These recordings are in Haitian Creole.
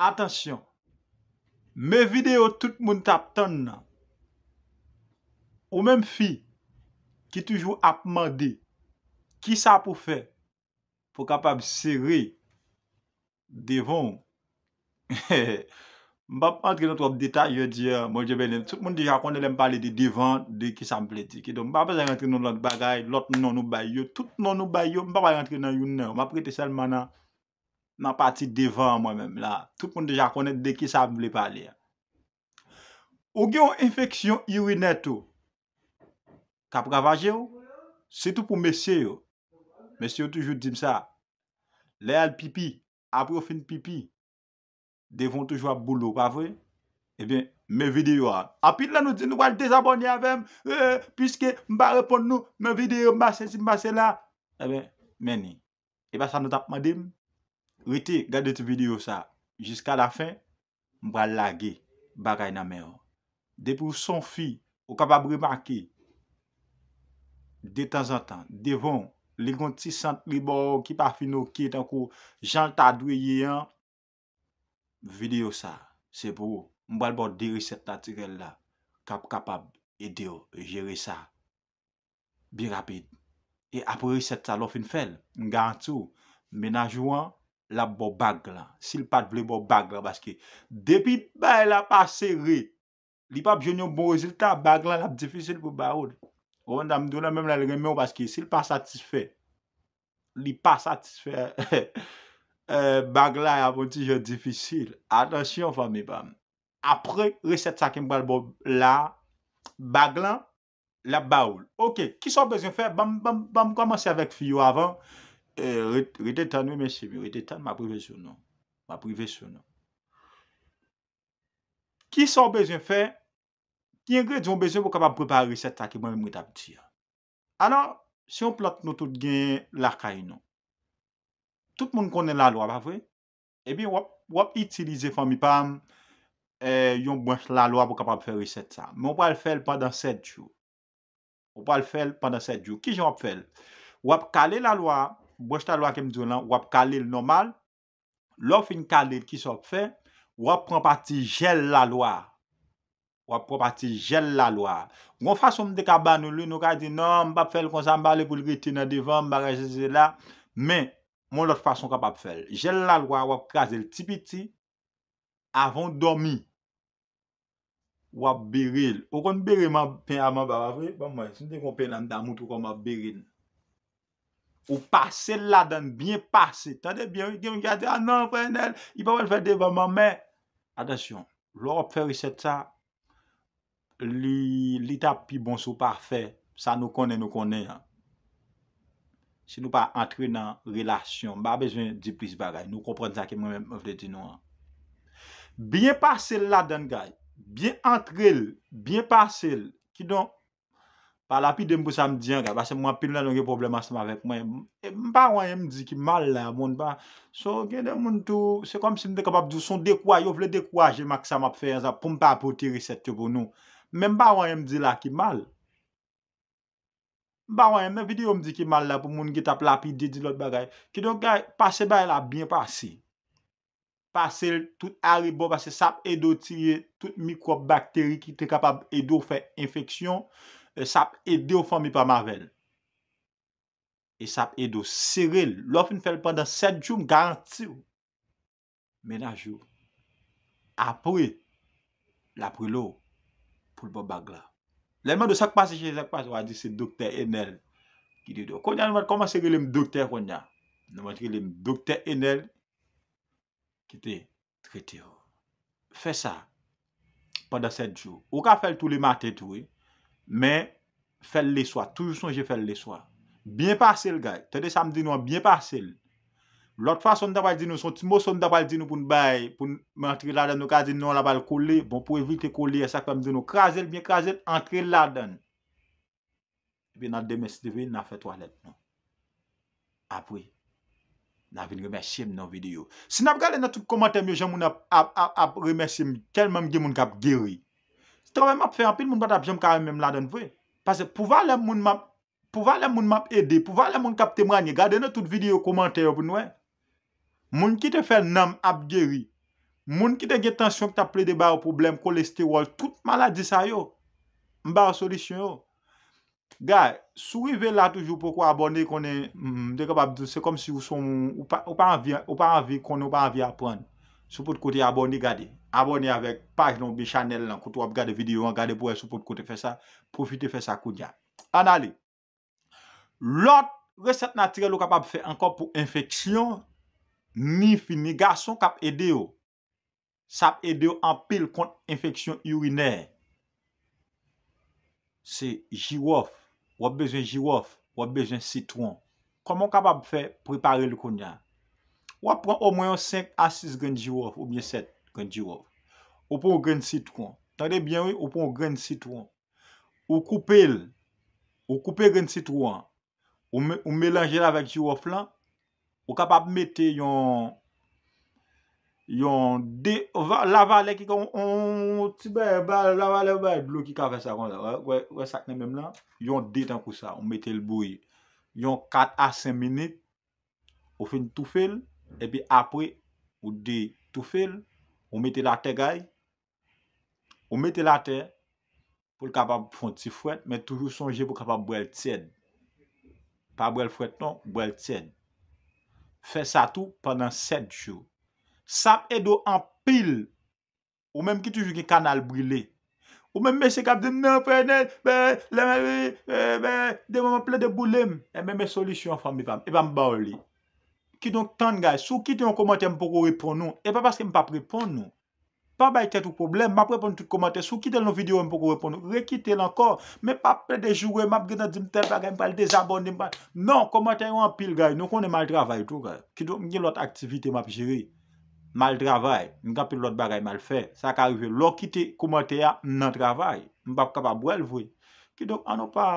Atensyon, me videyo tout moun tap ton nan, ou menm fi ki toujou ap mandi, ki sa pou fe pou kapab seri devon. Mbap entri nan trop detay, yo di, moun je venen, tout moun di akonde lem pale di devon, di ki sa mple di, ki don, mbap entri nan lot bagay, lot non ou bay yo, tout non ou bay yo, mbap entri nan yon nan, mbap rete sel manan. nan pati devan mwen menm la, tout mwen deja konen de ki sa mwen mwen paler. Ogyon infeksyon yoy neto, kap rava je ou, se tou pou mesye ou, mesye ou toujou dim sa, le al pipi, apro fin pipi, devon toujou ap boulou, pa vwe, e eh ben, men videyo an, apil la nou di nou wale desabonye avèm, e, eh, piseke mba repon nou, men videyo mba se si mba se la, e eh ben, meni, e ba sa nou tapman dim, Rite, gade te video sa. Jiska la fin, mbwa lage bagay nan men yo. Depou son fi, ou kapab riban ki. De tan zan tan, devon, ligon ti sant ribon ki pa fin nou ki, tankou jantadwe ye yon. Video sa, se pou. Mbwa lbo di riset natirel la. Kap kapab edyo, e jere sa. Bi rapid. E apre riset sa, lo fin fel. Mga an tou, menajou an, la bo bag lan. Sil pat vle bo bag lan, baske depit ba e la pa seri. Li pa bjoun yo bon rezultat, bag lan la di fisyl pou ba oul. Wanda mdou la mem la lè gen mè ou, baske sil pa satisyfè, li pa satisyfè, euh, bag lan apon ti jò di fisyl. Atansyon fami, bam. Apre, reset sakèm pa l bo la, bag lan, la ba oul. Ok, ki son bezyon fè? Bam, bam, bam, komanse avèk fiyo avan, Eh, rete tanwe men se mi, rete tanwe, ma prive se non. Ma prive se non. Ki son bezen fe, ki engre diyon bezen pou kapab prepar riset sa ki mwen mwen tap diya. Anan, si yon plak nou tout gen larkay non. Tout moun konen la loa, pa vwe? Ebi, eh wap itilize fami pam, eh, yon bwens la loa pou kapab fe riset sa. Men wap al fel pandan set jou. Wap al fel pandan set jou. Ki joun ap fel? Wap kale la loa, wap kalil nomal, lo fin kalil ki sop fe, wap pran pati jel la loa. Wap pran pati jel la loa. Gon fason de ka ban nou, nou ka di nan, mbap fel kon zan bale pou lriti nan divan, mbap rejese la, men, moun lot fason ka bap fel. Jel la loa, wap kaze l tipiti, avon domi, wap beril. O kon beri man pen a man ba wap ve, bon mwen, sin de kon pen nan damu, tou kon mba beril. Ou pase la dan, Bien pase, Tande bien, Ki mou gade, Anan ah prenel, I pa wèl fèl devoman, Mè, Atensyon, L'Europe fè risèd sa, Li, Li tap pi bon sou pa fè, Sa nou kone, Nou kone, Si nou pa entre nan, Relasyon, Ba bezwen di plis bagay, Nou kompren sa, Ki mou mè mè mè vle di nou, Bien pase la dan, Gay, Bien entre, Bien pase, Si nou, Pa lapide m pou sa m diyan, gwa, se m wapil nan yon ge problem asman vek mwen. E m pa wanyan m di ki mal la, moun pa. So gen den moun tou, se kom si m de kapap di sou dekwa, yo vle dekwa jema ki sa map fe yon za pou m pa apote reset te pou nou. Men m pa wanyan m di la ki mal. M pa wanyan m vide yo m di ki mal la pou moun ge tap lapide di lot bagay. Ki don gwa, pase bay la, bin pase. Pase tout ari bo, pase sap edo tiye tout mikro bakteri ki te kapap edo fe infeksyon. E euh, sap edyo fomi pa mavel. E sap edyo siril. Lofin fel pandan 7 joum gantiu. Menajou. Apri. Lapri lou. Pulpo bagla. Lenman do sakpasi che sakpasi. Ou a di se dokte enel. Ki di do. Konya nou vat koman siril m dokte konya. Nou vat ki li m dokte enel. Ki te trite yo. Fe sa. Pandan 7 joum. Ou ka fel tou li maten touye. Men, fel leswa. Tou yon son je fel leswa. Bien pasil, gay. Tede samdi nou an, bien pasil. Lot fa son dabal di nou, son ti mo son dabal di nou pou n'bay. Pou n'entri ladan nou, kazi nou an, labal koli. Bon, pou evite koli, esa kwa m di nou. Krasel, bien krasel, entri ladan. Epi nan demes devin, nan fe toalet nou. Apre, nan vin remesim nan videyo. Se nan ap gale nan tout komantem yo, jan moun ap remesim. Telman gen moun kap geri. Si travè map fè anpil, moun bat ap jèm kare mèm la den vwe. Pase pou valè moun map, pou valè moun map edè, pou valè moun kap temranye, gade nou tout videyo komantè yo pou nouè. Moun ki te fè nam ap gèri, moun ki te gè tansyon ki ta ple hmm, de ba yo problem, kolesterol, tout maladi sa yo, mba yo solisyon yo. Gade, souive la toujou pou kwa abonè konè, mde kap ap, se kom si ou pa anvi, ou pa anvi konè, ou pa anvi ap prenne. Sou pote kote abon ni gade. Abon ni avek page nan bi chanel nan koto wap gade videyo an gade pou e sou pote kote fè sa. Profite fè sa kounyan. An ale. Lot resep natire lou kapap fè ankon pou infeksyon. Ni fini gason kap ede yo. Sap ede yo an pil kont infeksyon urinè. Se jirof. Wap bezwen jirof. Wap bezwen sitron. Koman kapap fè preparer lou kounyan? Wap pran o mwenyon 5 a 6 gren jirof, ou mwenyon 7 gren jirof. Ou pran o gren sitouan. Tande bien wè, ou pran o gren sitouan. Ou koupe l, ou koupe gren sitouan. Ou mwenyon jirof lan, ou kapap mette yon... Yon de, lavalè ki kon, on, tibe, bal, lavalè, blou ki ka fè sa kon. Wè saknen mèm lan, yon de tan pou sa, ou mette l bouy. Yon 4 a 5 menit, ou fè n tou fèl. E pi apre ou de toufil, ou mette la te gaye, ou mette la te pou l kapab pou fon ti fwet, men toujou sonje pou kapab bou el ten. Pa bou el fwet non, bou el ten. Fè sa tou pendant 7 chou. Sa e do an pil, ou menm ki toujou ki kanal brile. Ou menm se kap di menm prenen, menm le menm, menm de waman ple de boulem. E eh, menm se solisyon fom i pam, i pam baoli. Kido tan gay, sou kite yon komante yon mpoko repon nou, e pa paske mpap repon nou. Pa bayte tout problem, mpap repon tout komante, sou kite yon videyo mpoko repon nou, rekite lankor, mpap ple de jure, mpap gredan di mtel bagay, mpap le dezabondi, mpap... Non, komante yon apil gay, nou konen mal travay tou gay. Kido, mgen lot aktivite mpap jiri. Mal travay, mga apil lot bagay mal fe, sa ka rive. Lò kite, komante ya, nan travay. Mpap kapa bwe l vwe. Kido, anou pa...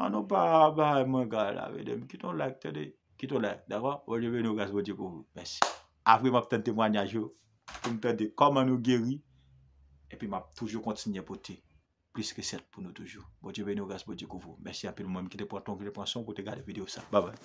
Anou pa... Mwen gay la vwe dem, kido lak te dey. Kito bon la, d'arwa, bojive nou gas bodi kouvo. Mersi. Avri ma ptente mwanya jo. Ptente koman nou geri. E pi ma toujou konti nye poti. Plis ke set pou nou toujou. Bojive nou gas bodi kouvo. Mersi apil mwen. Mkite pou aton kilepansyon. Bojive nou video sa. Baban.